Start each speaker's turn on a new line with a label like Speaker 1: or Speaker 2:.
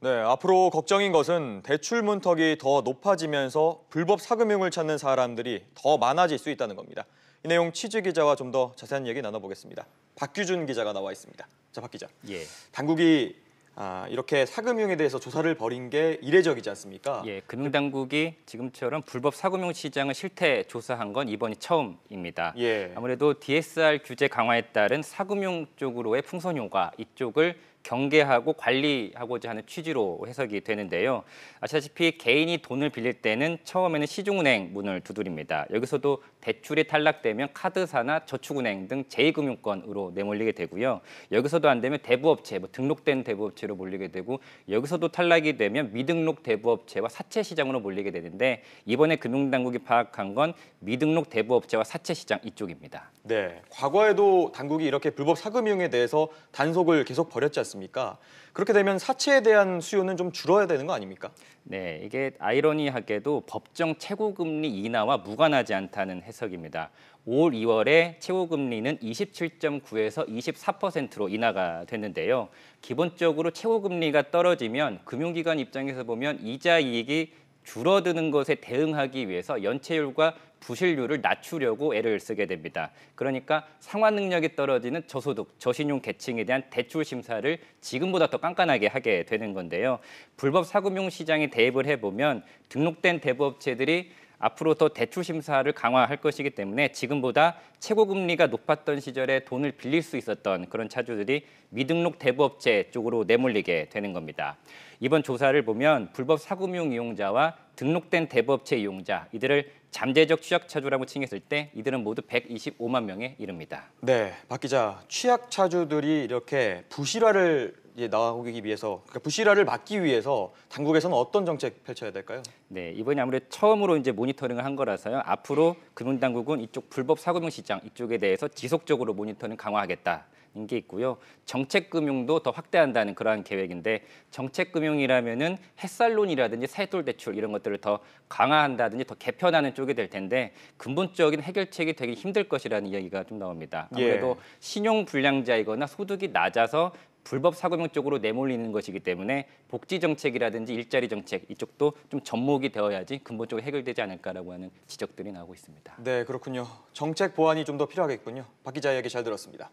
Speaker 1: 네, 앞으로 걱정인 것은 대출 문턱이 더 높아지면서 불법 사금융을 찾는 사람들이 더 많아질 수 있다는 겁니다. 이 내용 취재 기자와 좀 더 자세한 얘기 나눠보겠습니다. 박규준 기자가 나와 있습니다. 자, 박 기자. 예. 당국이 아, 이렇게
Speaker 2: 사금융에 대해서 조사를 벌인 게 이례적이지 않습니까? 예, 금융당국이 지금처럼 불법 사금융 시장을 실태 조사한 건 이번이 처음입니다. 예. 아무래도 DSR 규제 강화에 따른 사금융 쪽으로의 풍선 효과 이쪽을 경계하고 관리하고자 하는 취지로 해석이 되는데요. 아시다시피 개인이 돈을 빌릴 때는 처음에는 시중은행 문을 두드립니다. 여기서도 대출이 탈락되면 카드사나 저축은행 등 제2금융권으로 내몰리게 되고요. 여기서도 안 되면 대부업체, 뭐 등록된 대부업체로 몰리게 되고 여기서도 탈락이 되면 미등록 대부업체와 사채 시장으로 몰리게 되는데 이번에 금융당국이 파악한 건 미등록 대부업체와 사채 시장 이쪽입니다. 네, 과거에도 당국이 이렇게 불법 사금융에 대해서 단속을 계속 벌였지 않습니까? 않습니까? 그렇게 되면 사채에 대한 수요는 좀 줄어야 되는 거 아닙니까? 네, 이게 아이러니하게도 법정 최고금리 인하와 무관하지 않다는 해석입니다. 5 2월에 최고금리는 27.9에서 24%로 인하가 됐는데요. 기본적으로 최고금리가 떨어지면 금융기관 입장에서 보면 이자 이익이 줄어드는 것에 대응하기 위해서 연체율과 부실률을 낮추려고 애를 쓰게 됩니다. 그러니까 상환 능력이 떨어지는 저소득, 저신용 계층에 대한 대출 심사를 지금보다 더 깐깐하게 하게 되는 건데요. 불법 사금융 시장에 대입을 해보면 등록된 대부업체들이 앞으로 더 대출 심사를 강화할 것이기 때문에 지금보다 최고금리가 높았던 시절에 돈을 빌릴 수 있었던 그런 차주들이 미등록 대부업체 쪽으로 내몰리게 되는 겁니다. 이번 조사를 보면 불법 사금융 이용자와 등록된 대부업체 이용자 이들을 잠재적 취약차주라고 칭했을 때 이들은 모두 125만 명에 이릅니다.
Speaker 1: 네, 박 기자, 취약차주들이 이렇게 부실화를 나오기 위해서, 그러니까
Speaker 2: 부실화를 막기 위해서 당국에서는 어떤 정책 펼쳐야 될까요? 네, 이번이 아무래도 처음으로 이제 모니터링을 한 거라서요. 앞으로 금융당국은 이쪽 불법 사금융 시장 이쪽에 대해서 지속적으로 모니터링 강화하겠다. 게 있고요. 정책금융도 더 확대한다는 그러한 계획인데 정책금융이라면은 햇살론이라든지 세돌대출 이런 것들을 더 강화한다든지 더 개편하는 쪽이 될 텐데 근본적인 해결책이 되기 힘들 것이라는 이야기가 좀 나옵니다. 예. 아무래도 예. 신용 불량자이거나 소득이 낮아서 불법 사금융 쪽으로 내몰리는 것이기 때문에 복지 정책이라든지 일자리 정책 이쪽도 좀 접목이 되어야지 근본적으로 해결되지 않을까라고 하는 지적들이 나오고 있습니다.
Speaker 1: 네, 그렇군요. 정책 보완이 좀 더 필요하겠군요.
Speaker 2: 박 기자 이야기 잘 들었습니다.